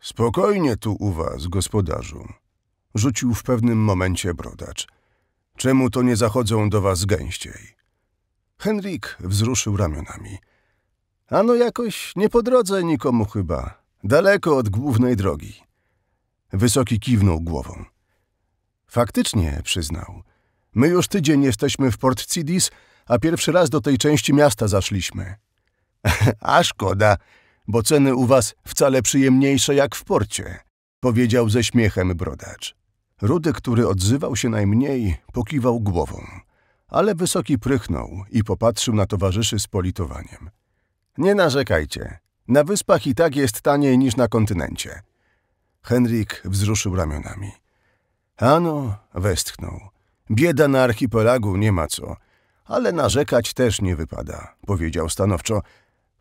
Spokojnie tu u was, gospodarzu, rzucił w pewnym momencie brodacz. Czemu to nie zachodzą do was gęściej? Henrik wzruszył ramionami. Ano jakoś nie po drodze nikomu chyba, daleko od głównej drogi. Wysoki kiwnął głową. Faktycznie, przyznał. My już tydzień jesteśmy w Port Cidis, a pierwszy raz do tej części miasta zaszliśmy. a szkoda, bo ceny u was wcale przyjemniejsze jak w porcie, powiedział ze śmiechem brodacz. Rudy, który odzywał się najmniej, pokiwał głową, ale wysoki prychnął i popatrzył na towarzyszy z politowaniem. Nie narzekajcie, na wyspach i tak jest taniej niż na kontynencie. Henryk wzruszył ramionami. Ano, westchnął. Bieda na archipelagu nie ma co, ale narzekać też nie wypada, powiedział stanowczo.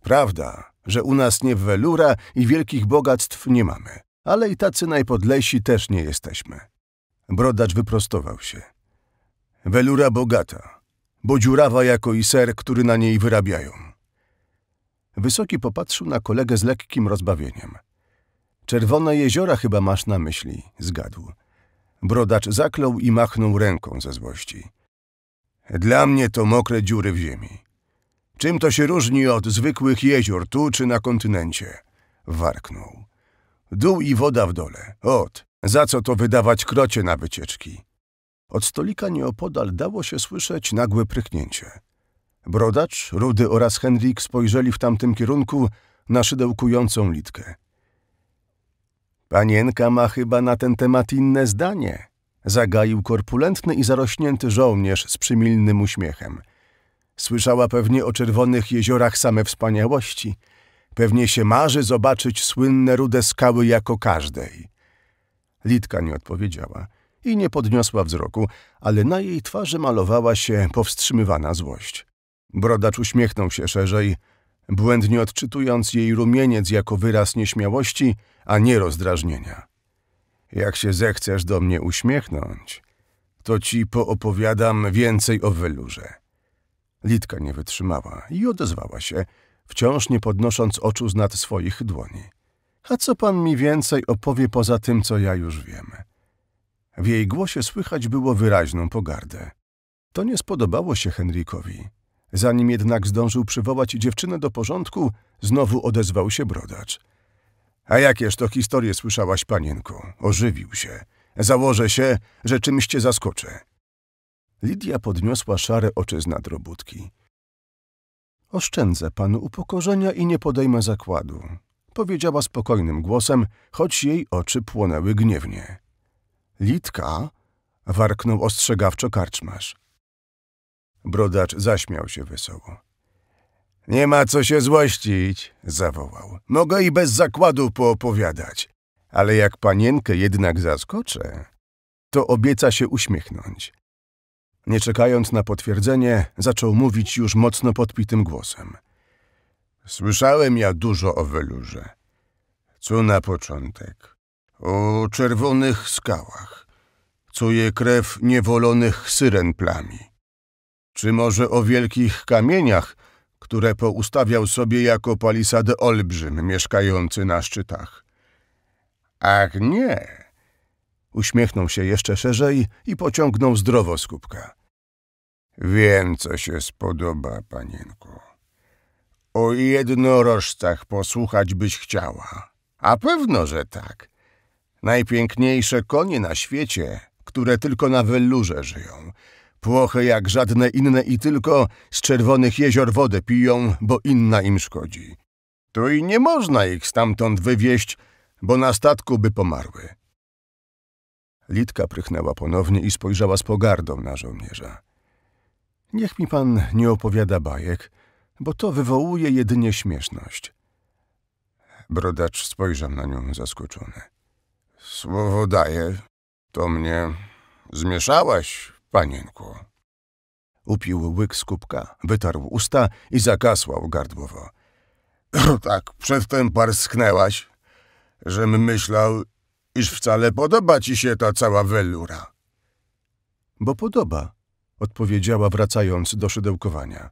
Prawda, że u nas nie welura i wielkich bogactw nie mamy, ale i tacy najpodlejsi też nie jesteśmy. Brodacz wyprostował się. Welura bogata, bo dziurawa jako i ser, który na niej wyrabiają. Wysoki popatrzył na kolegę z lekkim rozbawieniem. Czerwone jeziora chyba masz na myśli, zgadł. Brodacz zaklął i machnął ręką ze złości. Dla mnie to mokre dziury w ziemi. Czym to się różni od zwykłych jezior tu czy na kontynencie? Warknął. Dół i woda w dole. Ot, za co to wydawać krocie na wycieczki? Od stolika nieopodal dało się słyszeć nagłe prychnięcie. Brodacz, Rudy oraz Henrik spojrzeli w tamtym kierunku na szydełkującą litkę. Panienka ma chyba na ten temat inne zdanie, zagaił korpulentny i zarośnięty żołnierz z przymilnym uśmiechem – Słyszała pewnie o czerwonych jeziorach same wspaniałości. Pewnie się marzy zobaczyć słynne rude skały jako każdej. Litka nie odpowiedziała i nie podniosła wzroku, ale na jej twarzy malowała się powstrzymywana złość. Brodacz uśmiechnął się szerzej, błędnie odczytując jej rumieniec jako wyraz nieśmiałości, a nie rozdrażnienia. Jak się zechcesz do mnie uśmiechnąć, to ci poopowiadam więcej o wylurze. Litka nie wytrzymała i odezwała się, wciąż nie podnosząc oczu z nad swoich dłoni. A co pan mi więcej opowie poza tym, co ja już wiem? W jej głosie słychać było wyraźną pogardę. To nie spodobało się Henrykowi. Zanim jednak zdążył przywołać dziewczynę do porządku, znowu odezwał się brodacz. A jakież to historie słyszałaś, panienko? Ożywił się. Założę się, że czymś cię zaskoczę. Lidia podniosła szare oczy z nadrobótki. Oszczędzę panu upokorzenia i nie podejmę zakładu, powiedziała spokojnym głosem, choć jej oczy płonęły gniewnie. Litka, warknął ostrzegawczo karczmarz. Brodacz zaśmiał się wesoło. Nie ma co się złościć, zawołał. Mogę i bez zakładu poopowiadać, ale jak panienkę jednak zaskoczę, to obieca się uśmiechnąć. Nie czekając na potwierdzenie, zaczął mówić już mocno podpitym głosem. Słyszałem ja dużo o welurze. Co na początek? O czerwonych skałach. Cuje krew niewolonych syren plami. Czy może o wielkich kamieniach, które poustawiał sobie jako palisady olbrzym mieszkający na szczytach? Ach nie, Uśmiechnął się jeszcze szerzej i pociągnął zdrowo z kubka. Wiem, co się spodoba, panienko. O jednorożcach posłuchać byś chciała. A pewno, że tak. Najpiękniejsze konie na świecie, które tylko na wellurze żyją. Płochy jak żadne inne i tylko z czerwonych jezior wodę piją, bo inna im szkodzi. To i nie można ich stamtąd wywieźć, bo na statku by pomarły. Litka prychnęła ponownie i spojrzała z pogardą na żołnierza. Niech mi pan nie opowiada bajek, bo to wywołuje jedynie śmieszność. Brodacz spojrzał na nią zaskoczony. Słowo daję, to mnie zmieszałaś, panienko. Upił łyk z kubka, wytarł usta i zakasłał gardłowo. Tak, przedtem parsknęłaś, żem myślał, iż wcale podoba ci się ta cała welura. Bo podoba, odpowiedziała wracając do szydełkowania,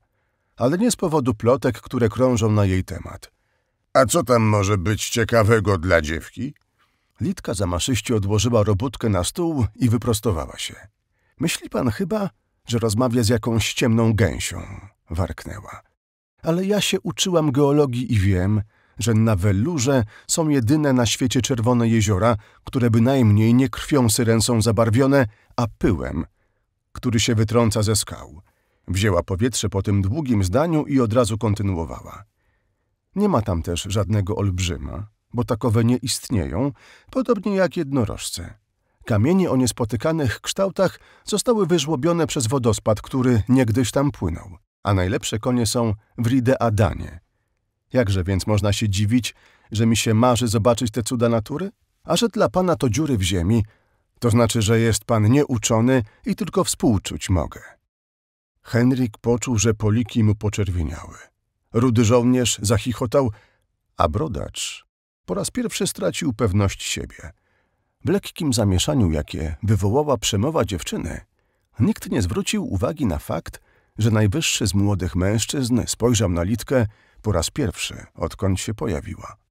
ale nie z powodu plotek, które krążą na jej temat. A co tam może być ciekawego dla dziewki? Litka zamaszyście odłożyła robótkę na stół i wyprostowała się. Myśli pan chyba, że rozmawia z jakąś ciemną gęsią, warknęła. Ale ja się uczyłam geologii i wiem, że na Wellurze są jedyne na świecie czerwone jeziora, które bynajmniej nie krwią syren są zabarwione, a pyłem, który się wytrąca ze skał. Wzięła powietrze po tym długim zdaniu i od razu kontynuowała. Nie ma tam też żadnego olbrzyma, bo takowe nie istnieją, podobnie jak jednorożce. Kamienie o niespotykanych kształtach zostały wyżłobione przez wodospad, który niegdyś tam płynął, a najlepsze konie są w Rideadanie, Jakże więc można się dziwić, że mi się marzy zobaczyć te cuda natury? A że dla pana to dziury w ziemi, to znaczy, że jest pan nieuczony i tylko współczuć mogę. Henryk poczuł, że poliki mu poczerwieniały. Rudy żołnierz zachichotał, a brodacz po raz pierwszy stracił pewność siebie. W lekkim zamieszaniu, jakie wywołała przemowa dziewczyny, nikt nie zwrócił uwagi na fakt, że najwyższy z młodych mężczyzn spojrzał na Litkę po raz pierwszy, odkąd się pojawiła.